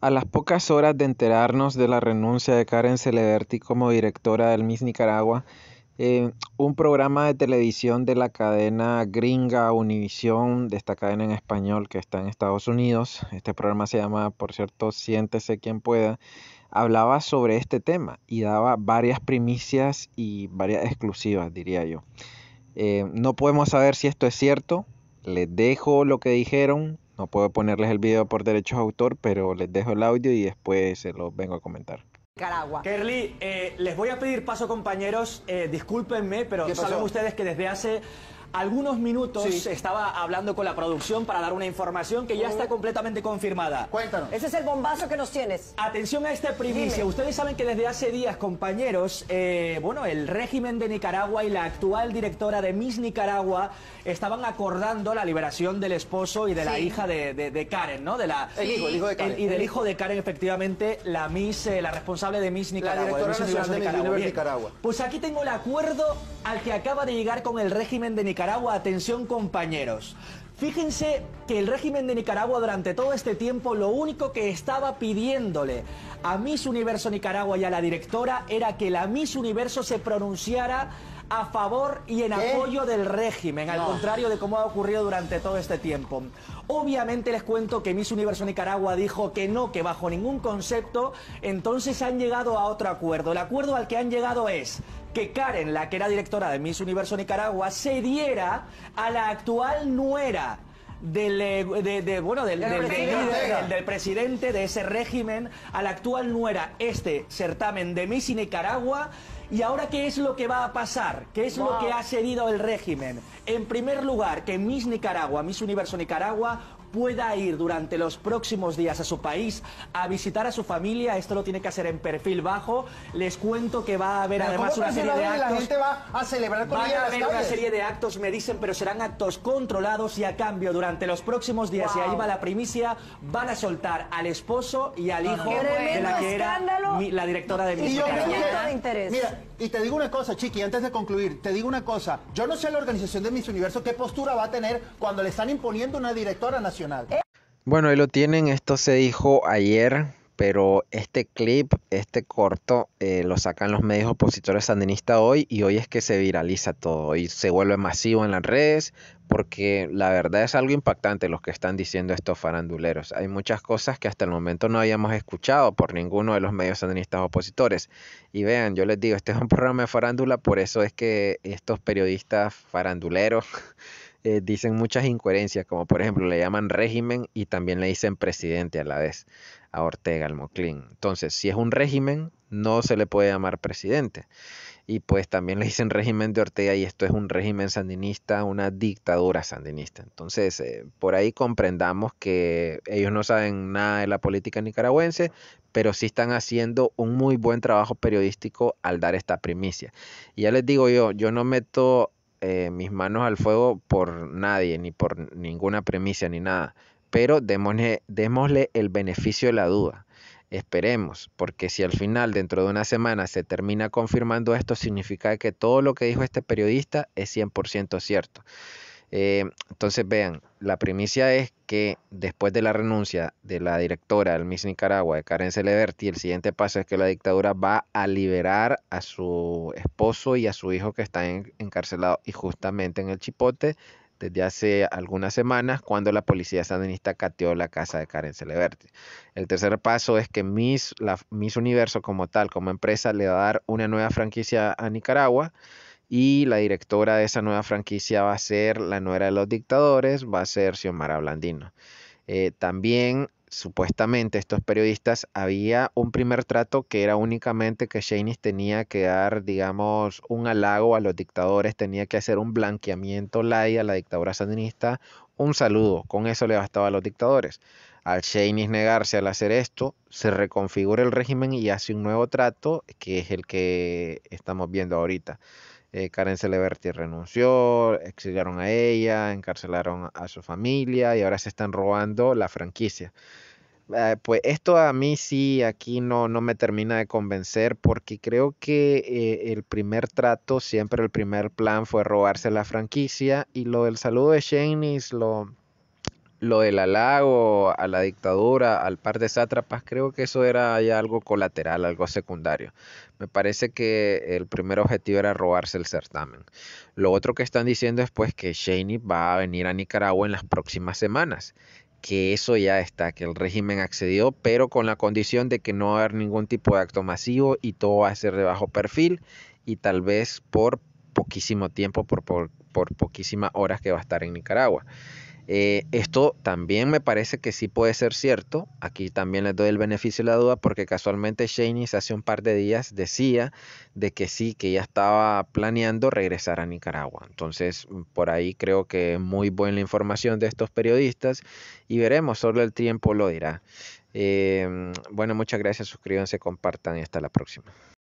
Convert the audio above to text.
A las pocas horas de enterarnos de la renuncia de Karen Celeberti como directora del Miss Nicaragua, eh, un programa de televisión de la cadena gringa Univisión, de esta cadena en español que está en Estados Unidos, este programa se llama, por cierto, Siéntese quien pueda, hablaba sobre este tema y daba varias primicias y varias exclusivas, diría yo. Eh, no podemos saber si esto es cierto, les dejo lo que dijeron, no puedo ponerles el video por derechos de autor, pero les dejo el audio y después se lo vengo a comentar. Caragua. Kerly, eh, les voy a pedir paso, compañeros. Eh, discúlpenme, pero saben ustedes que desde hace algunos minutos estaba hablando con la producción para dar una información que ya oh. está completamente confirmada. Cuéntanos. Ese es el bombazo que nos tienes. Atención a esta primicia. Ustedes saben que desde hace días, compañeros, eh, bueno, el régimen de Nicaragua y la actual directora de Miss Nicaragua estaban acordando la liberación del esposo y de la hija de, Karen, ¿no? De el hijo, de Karen. y del hijo de Karen, efectivamente, la Miss, eh, la responsable de Miss Nicaragua. Nicaragua. Pues aquí tengo el acuerdo al que acaba de llegar con el régimen de Nicaragua. Atención compañeros. Fíjense que el régimen de Nicaragua durante todo este tiempo lo único que estaba pidiéndole a Miss Universo Nicaragua y a la directora era que la Miss Universo se pronunciara a favor y en apoyo del régimen, al contrario de cómo ha ocurrido durante todo este tiempo. Obviamente les cuento que Miss Universo Nicaragua dijo que no, que bajo ningún concepto, entonces han llegado a otro acuerdo. El acuerdo al que han llegado es que Karen, la que era directora de Miss Universo Nicaragua, se diera a la actual nuera del, bueno, del, presidente de ese régimen a la actual nuera este certamen de Miss Nicaragua. ¿Y ahora qué es lo que va a pasar? ¿Qué es lo que ha cedido el régimen? En primer lugar, que Miss Nicaragua, Miss Universo Nicaragua, pueda ir durante los próximos días a su país a visitar a su familia. Esto lo tiene que hacer en perfil bajo. Les cuento que va a haber además una serie de actos. La va a celebrar a haber una serie de actos, me dicen, pero serán actos controlados y a cambio durante los próximos días. Y ahí va la primicia. Van a soltar al esposo y al hijo de la que era la directora de mi y y te digo una cosa, Chiqui, antes de concluir, te digo una cosa. Yo no sé la organización de Miss Universo qué postura va a tener cuando le están imponiendo una directora nacional. Bueno, ahí lo tienen, esto se dijo ayer pero este clip, este corto, eh, lo sacan los medios opositores sandinistas hoy y hoy es que se viraliza todo y se vuelve masivo en las redes porque la verdad es algo impactante lo que están diciendo estos faranduleros. Hay muchas cosas que hasta el momento no habíamos escuchado por ninguno de los medios sandinistas opositores. Y vean, yo les digo, este es un programa de farándula, por eso es que estos periodistas faranduleros Eh, dicen muchas incoherencias, como por ejemplo le llaman régimen y también le dicen presidente a la vez a Ortega, al Moclin Entonces, si es un régimen, no se le puede llamar presidente. Y pues también le dicen régimen de Ortega y esto es un régimen sandinista, una dictadura sandinista. Entonces, eh, por ahí comprendamos que ellos no saben nada de la política nicaragüense, pero sí están haciendo un muy buen trabajo periodístico al dar esta primicia. Y ya les digo yo, yo no meto eh, mis manos al fuego por nadie, ni por ninguna premisa, ni nada. Pero démosle, démosle el beneficio de la duda. Esperemos, porque si al final, dentro de una semana, se termina confirmando esto, significa que todo lo que dijo este periodista es 100% cierto. Eh, entonces, vean, la primicia es que después de la renuncia de la directora del Miss Nicaragua, de Karen Celeberti, el siguiente paso es que la dictadura va a liberar a su esposo y a su hijo que están encarcelados y justamente en el Chipote desde hace algunas semanas cuando la policía sandinista cateó la casa de Karen Celeberti. El tercer paso es que Miss, Miss Universo como tal, como empresa, le va a dar una nueva franquicia a Nicaragua. Y la directora de esa nueva franquicia va a ser la nuera de los dictadores, va a ser Xiomara Blandino. Eh, también, supuestamente, estos periodistas, había un primer trato que era únicamente que Cheney tenía que dar, digamos, un halago a los dictadores, tenía que hacer un blanqueamiento a la dictadura sandinista, un saludo, con eso le bastaba a los dictadores. Al Cheney negarse al hacer esto, se reconfigura el régimen y hace un nuevo trato, que es el que estamos viendo ahorita. Eh, Karen Celeberti renunció, exiliaron a ella, encarcelaron a su familia y ahora se están robando la franquicia. Eh, pues esto a mí sí, aquí no, no me termina de convencer porque creo que eh, el primer trato, siempre el primer plan fue robarse la franquicia y lo del saludo de Shane lo lo del halago a la dictadura, al par de sátrapas, creo que eso era ya algo colateral, algo secundario. Me parece que el primer objetivo era robarse el certamen. Lo otro que están diciendo es pues que Shaney va a venir a Nicaragua en las próximas semanas, que eso ya está, que el régimen accedió, pero con la condición de que no va a haber ningún tipo de acto masivo y todo va a ser de bajo perfil y tal vez por poquísimo tiempo, por poquísimas horas que va a estar en Nicaragua. Eh, esto también me parece que sí puede ser cierto. Aquí también les doy el beneficio de la duda porque casualmente Shanice hace un par de días decía de que sí, que ya estaba planeando regresar a Nicaragua. Entonces, mm, por ahí creo que es muy buena la información de estos periodistas y veremos, solo el tiempo lo dirá. Eh, mm, bueno, muchas gracias, suscríbanse, compartan y hasta la próxima.